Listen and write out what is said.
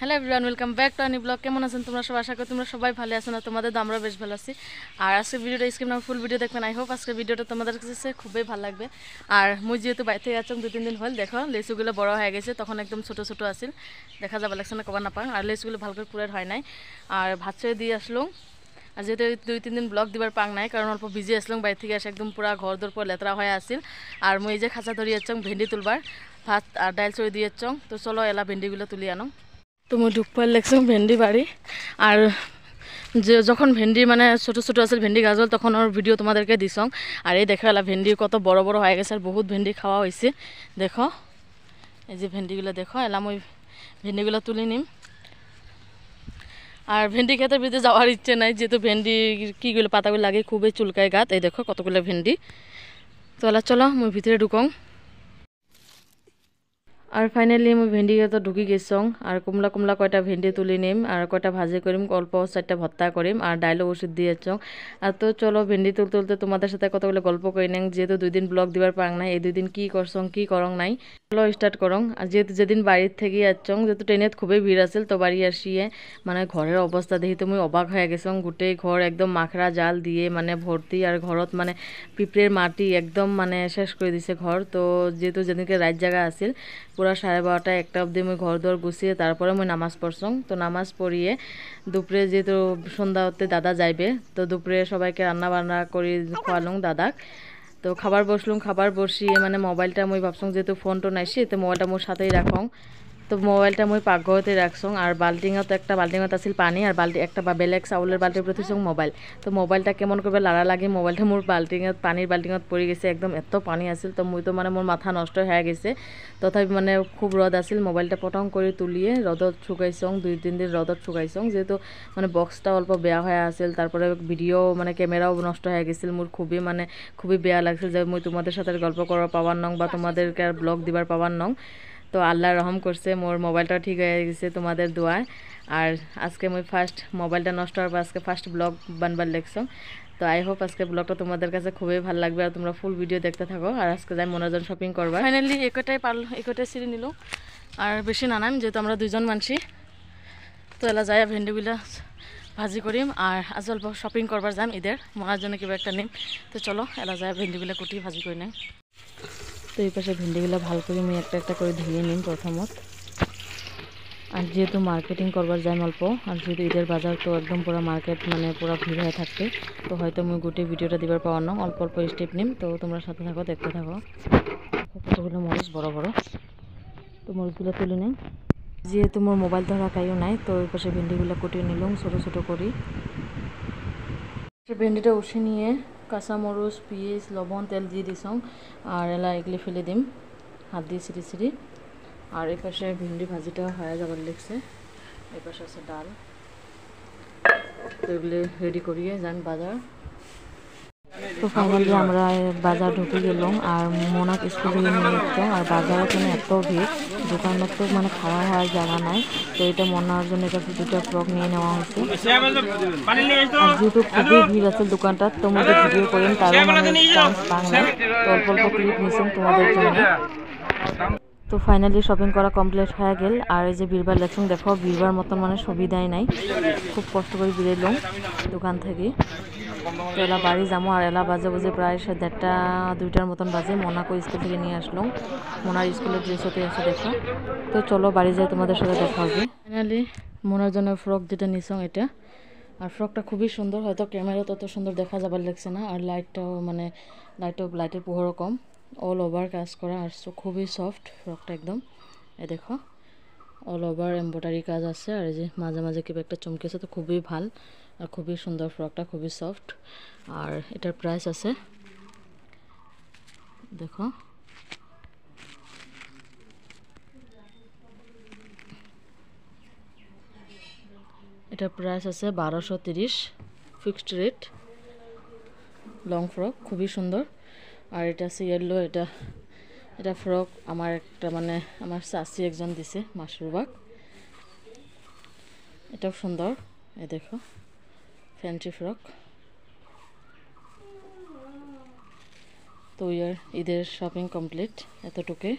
hello everyone welcome back to Ani blog কেমন আছেন তোমরা সব আশা করি তোমরা সবাই ভালো আছো না তোমাদের তো আমরা বেশ ভালো আছি আর আজকে ভিডিওটা স্ক্রিন আমার ফুল ভিডিও দেখবেন আই হোপ আজকে ভিডিওটা তোমাদের কাছে খুবই ভালো লাগবে আর মুই যেহেতু বাড়িতে আছম দু তিন দিন হল দেখো লেচুগুলো বড় হয়ে গেছে তখন একদম ছোট ছোট আছিল দেখা যাবে লাগছে না কবার না পান আর লেচুগুলো ভালো করে পুরের হয় নাই আর ভাত ছেড়ে দিয়ে আসলো আর যেহেতু দুই তিন দিন ব্লগ দিবার পাং নাই কারণ অল্প বিজি আসলাম বাড়ি থেকে আসে একদম পুরা ঘর দর পর লেতরা হয়ে আসিল আর মুই যে খাঁচা ধরিয়ে ধরিয়েছং ভেন্ডি তুলবার ভাত আর ডাল চড়ে দিয়েছং তো চলো এলা ভেন্ডিগুলো তুলি আনো তো মই দুখপাল লাগছো ভেন্ডি বাড়ি আর যে যখন ভেন্ডি মানে ছোটো ছোটো আসলে ভেন্ডি গাছ তখন ওর ভিডিও তোমাদেরকে দিছং আর এই দেখো এলা ভেন্ডি কত বড় বড় হয়ে গেছে আর বহুত ভেন্ডি খাওয়া হয়েছে দেখো এই যে ভেন্ডিগুলো দেখো এলা মই ভেন্ডিগুলো তুলে নিম আর ভেন্ডি খেতে ভিতরে যাওয়ার ইচ্ছে নাই যেহেতু ভেন্ডি কীগুলো পাতাগুলো লাগে খুবই চুলকায় গাত এই দেখো কতগুলো ভেন্ডি তো চলো মই ভিতরে ঢুকং আর ফাইনেলি মই ভেন্ডি তো ঢুকি গেছং আর কুমলা কুমলা কয়টা ভেন্ডি তুলি নিম আর কয়টা ভাজি করিম অল্প চারটা ভত্তা করিম আর ডাইলও ওষুধ দিয়ে চং আর তো চলো ভেন্ডি তুল তুলতে তোমাদের সাথে কতগুলো গল্প করি নেন যেহেতু দুই দিন ব্লগ দিবার পাং নাই এই দুই দিন কী করছং কী করং নাই চলো স্টার্ট করং আর যেহেতু যেদিন বাড়ির থেকে যাচ্ছং যেহেতু ট্রেনে খুবই ভিড় আছিল তো বাড়ি আসিয়ে মানে ঘরের অবস্থা দেখি তো মুই অবাক হয়ে গেছং গোটেই ঘর একদম মাখরা জাল দিয়ে মানে ভর্তি আর ঘরত মানে পিঁপড়ের মাটি একদম মানে শেষ করে দিছে ঘর তো যেহেতু যেদিনকে রাত জায়গা আছিল পুরা সাড়ে বারোটা একটা অবধি মুই ঘর দর গুছিয়ে তারপরে মুই নামাজ পড়ছং তো নামাজ পড়িয়ে দুপুরে যেহেতু সন্ধ্যা হতে দাদা যাইবে তো দুপুরে সবাইকে রান্না বান্না করি খাওয়ালুম দাদাক তো খাবার বসলুম খাবার বসিয়ে মানে মোবাইলটা মুই ভাবছং যেহেতু ফোন টোন আইসি তো মোবাইলটা মোর সাথেই রাখং তো মোবাইলটা মই পাকঘৰতে ৰাখছোঁ আৰু বাল্টিঙত এটা বাল্টিঙত আছিল পানী আৰু বাল্টি একটা বেলেগ চাউলৰ বাল্টিৰ পৰা থৈছোঁ মোবাইল তো মোবাইলটা কেমন কৰিব লাৰা লাগি মোবাইলটো মোৰ বাল্টিঙত পানীৰ বাল্টিঙত পৰি গৈছে একদম এত পানী আছিল তো মইতো মানে মোৰ মাথা নষ্ট হৈ গৈছে তথাপি মানে খুব ৰ'দ আছিল মোবাইলটা পটং কৰি তুলিয়ে ৰ'দত শুকাইছোঁ দুই তিনিদিন ৰ'দত শুকাইছোঁ যিহেতু মানে বক্সটা অল্প বেয়া হৈ আছিল তারপরে ভিডিও মানে ক্যামেরাও নষ্ট হয়ে গেছিল মোৰ খুবই মানে খুবই বেয়া লাগছিল যে মই তোমাদের সাথে গল্প করার পাওয়ার নং বা তোমাদেরকে আর ব্লগ দিবার পাওয়ার নং তো আল্লাহ রহম করছে মোর মোবাইলটা ঠিক হয়ে গেছে তোমাদের দোয়ায় আর আজকে মুই ফার্স্ট মোবাইলটা নষ্ট হওয়ার পর আজকে ফার্স্ট ব্লগ বানবার লেগছো তো আই হোপ আজকে ব্লগটা তোমাদের কাছে খুবই ভালো লাগবে আর তোমরা ফুল ভিডিও দেখতে থাকো আর আজকে যাই মনোজন শপিং করবা ফাইনালি একটাই পারল একটাই সিঁড়ি নিল আর বেশি নানাম যেহেতু আমরা দুজন মানছি তো এলা যাই ভেন্ডিগুলা ভাজি করিম আর আজ অল্প শপিং করবার যাম ঈদের মনার জন্য কিবা একটা নিম তো চলো এলা যাই ভেন্ডিগুলা কুটি ভাজি করে নেয় তো এই পাশে ভেন্ডিগুলো ভালো করে আমি একটা একটা করে ধুয়ে নিন প্রথমত আর যেহেতু মার্কেটিং করবার যাই অল্প আর যেহেতু ঈদের বাজার তো একদম পুরো মার্কেট মানে পুরো ভিড় হয়ে থাকতে তো হয়তো আমি গোটে ভিডিওটা দিবার পাওয়ার না অল্প অল্প স্টেপ নিম তো তোমরা সাথে থাকো দেখতে থাকো কতগুলো মরিচ বড় বড় তো মরিচগুলো তুলে নিন যেহেতু মোর মোবাইল ধরা কাইও নাই তো ওই পাশে ভেন্ডিগুলো কুটিয়ে নিলাম ছোটো ছোটো করি ভেন্ডিটা উষে নিয়ে কাঁচামরিচ পিঁয়াজ লবণ তেল দিয়ে দিছং আর এলা এগুলি ফেলে দিম হাত দিয়ে ছিঁড়ি ছিঁড়ি আর এই পাশে ভিন্ডি ভাজিটা হয়ে যাবার লিখছে এই পাশে আছে ডাল এগুলি রেডি করিয়ে যান বাজার তো ফাইনালি আমরা বাজার ঢুকে গেলাম আর মোনাক স্কুল নিয়ে আর বাজারে কোনো এত ভিড় দোকানের তো মানে খাওয়া হওয়ার জায়গা নাই তো এটা মনার জন্য এটা দুটা ফ্রক নিয়ে নেওয়া হয়েছে যেহেতু খুবই ভিড় আছে দোকানটা তোমাদের ভিডিও করেন তার মানে চান্স অল্প অল্প ক্লিপ নিয়েছেন তোমাদের জন্য তো ফাইনালি শপিং করা কমপ্লিট হয়ে গেল আর এই যে বীরবার লেখুন দেখো বীরবার মতন মানে সুবিধাই নাই খুব কষ্ট করে বেরোলাম দোকান থেকে তো এলা বাড়ি যাবো আর এলা বাজে বাজে প্রায় সে দেড়টা দুইটার মতন বাজে মোনাকে স্কুল থেকে নিয়ে আসলো মোনার স্কুলের ড্রেস হতে আসে দেখো তো চলো বাড়ি যাই তোমাদের সাথে দেখা হবে ফাইনালি মোনার জন্য ফ্রক যেটা নিছং এটা আর ফ্রকটা খুবই সুন্দর হয়তো ক্যামেরা তত সুন্দর দেখা যাবার লাগছে না আর লাইটটাও মানে লাইটও লাইটের পোহরও কম অল ওভার কাজ করা আর খুবই সফট ফ্রকটা একদম এ দেখো অল ওভার এমব্রয়ডারি কাজ আছে আর এই যে মাঝে মাঝে কিবা একটা চমকেছে তো খুবই ভাল আর খুবই সুন্দর ফ্রকটা খুবই সফট আর এটার প্রাইস আছে দেখো এটার প্রাইস আছে বারোশো তিরিশ ফিক্সড রেট লং ফ্রক খুবই সুন্দর আর এটা আছে ইয়েলো এটা এটা ফ্রক আমার একটা মানে আমার চাষি একজন দিছে মাসরুবাক এটাও সুন্দর এ দেখো ফ্যান্সি ফ্রক তো ইয়ার ঈদের শপিং কমপ্লিট এতটুকুই